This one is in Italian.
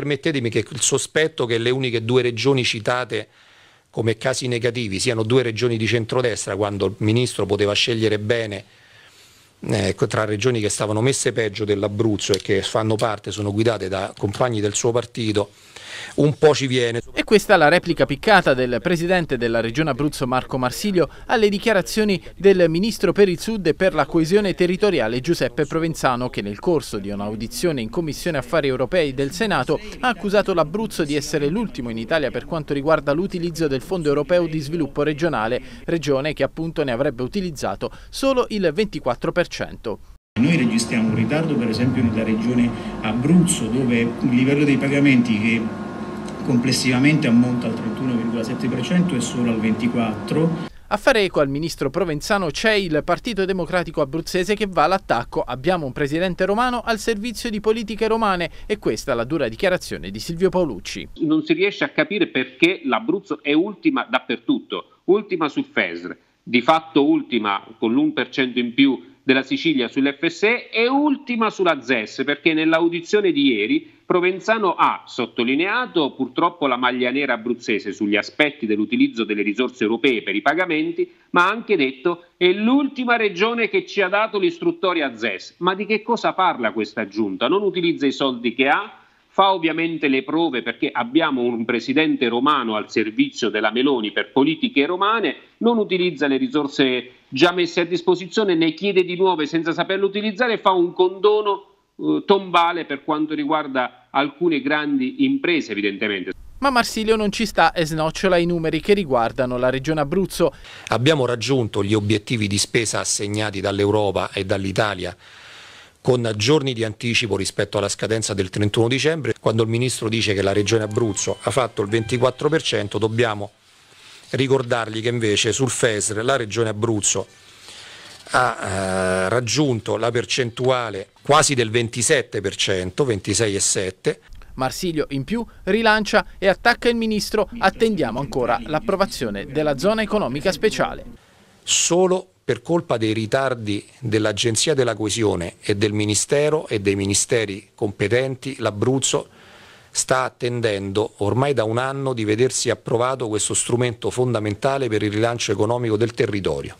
permettetemi che il sospetto che le uniche due regioni citate come casi negativi siano due regioni di centrodestra quando il ministro poteva scegliere bene eh, tra regioni che stavano messe peggio dell'Abruzzo e che fanno parte, sono guidate da compagni del suo partito un po' ci viene. E questa è la replica piccata del presidente della regione Abruzzo Marco Marsilio alle dichiarazioni del ministro per il Sud e per la coesione territoriale Giuseppe Provenzano che nel corso di un'audizione in Commissione Affari Europei del Senato ha accusato l'Abruzzo di essere l'ultimo in Italia per quanto riguarda l'utilizzo del Fondo Europeo di Sviluppo Regionale, regione che appunto ne avrebbe utilizzato solo il 24%. Noi registriamo un ritardo per esempio nella regione Abruzzo dove il livello dei pagamenti che complessivamente ammonta al 31,7% e solo al 24%. A fare eco al ministro Provenzano c'è il Partito Democratico Abruzzese che va all'attacco. Abbiamo un presidente romano al servizio di politiche romane e questa è la dura dichiarazione di Silvio Paolucci. Non si riesce a capire perché l'Abruzzo è ultima dappertutto, ultima sul FESR, di fatto ultima con l'1% in più della Sicilia sull'FSE e ultima sulla ZES, perché nell'audizione di ieri Provenzano ha sottolineato purtroppo la maglia nera abruzzese sugli aspetti dell'utilizzo delle risorse europee per i pagamenti, ma ha anche detto è l'ultima regione che ci ha dato l'istruttoria ZES. Ma di che cosa parla questa giunta? Non utilizza i soldi che ha? fa ovviamente le prove perché abbiamo un presidente romano al servizio della Meloni per politiche romane, non utilizza le risorse già messe a disposizione, ne chiede di nuove senza saperle utilizzare fa un condono eh, tombale per quanto riguarda alcune grandi imprese evidentemente. Ma Marsilio non ci sta e snocciola i numeri che riguardano la regione Abruzzo. Abbiamo raggiunto gli obiettivi di spesa assegnati dall'Europa e dall'Italia con giorni di anticipo rispetto alla scadenza del 31 dicembre. Quando il Ministro dice che la Regione Abruzzo ha fatto il 24%, dobbiamo ricordargli che invece sul FESR la Regione Abruzzo ha eh, raggiunto la percentuale quasi del 27%, 26,7%. Marsilio in più rilancia e attacca il ministro, attendiamo ancora l'approvazione della zona economica speciale. Solo per colpa dei ritardi dell'Agenzia della Coesione e del Ministero e dei Ministeri competenti, l'Abruzzo sta attendendo ormai da un anno di vedersi approvato questo strumento fondamentale per il rilancio economico del territorio.